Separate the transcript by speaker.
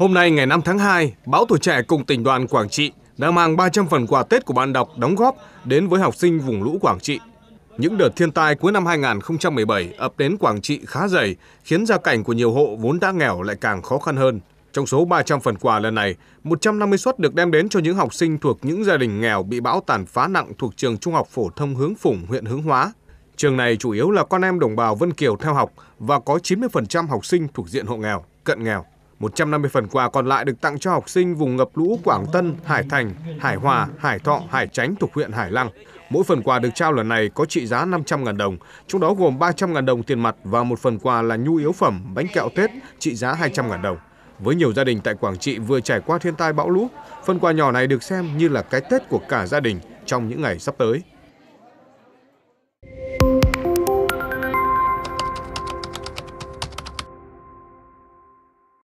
Speaker 1: Hôm nay ngày 5 tháng 2, Báo Tuổi Trẻ cùng tỉnh đoàn Quảng Trị đã mang 300 phần quà Tết của bạn đọc đóng góp đến với học sinh vùng lũ Quảng Trị. Những đợt thiên tai cuối năm 2017 ập đến Quảng Trị khá dày, khiến gia cảnh của nhiều hộ vốn đã nghèo lại càng khó khăn hơn. Trong số 300 phần quà lần này, 150 suất được đem đến cho những học sinh thuộc những gia đình nghèo bị bão tàn phá nặng thuộc trường Trung học phổ thông Hướng Phủng, huyện Hướng Hóa. Trường này chủ yếu là con em đồng bào Vân Kiều theo học và có 90% học sinh thuộc diện hộ nghèo, cận nghèo. 150 phần quà còn lại được tặng cho học sinh vùng ngập lũ Quảng Tân, Hải Thành, Hải Hòa, Hải Thọ, Hải Chánh thuộc huyện Hải Lăng. Mỗi phần quà được trao lần này có trị giá 500.000 đồng, trong đó gồm 300.000 đồng tiền mặt và một phần quà là nhu yếu phẩm, bánh kẹo Tết trị giá 200.000 đồng. Với nhiều gia đình tại Quảng Trị vừa trải qua thiên tai bão lũ, phần quà nhỏ này được xem như là cái Tết của cả gia đình trong những ngày sắp tới.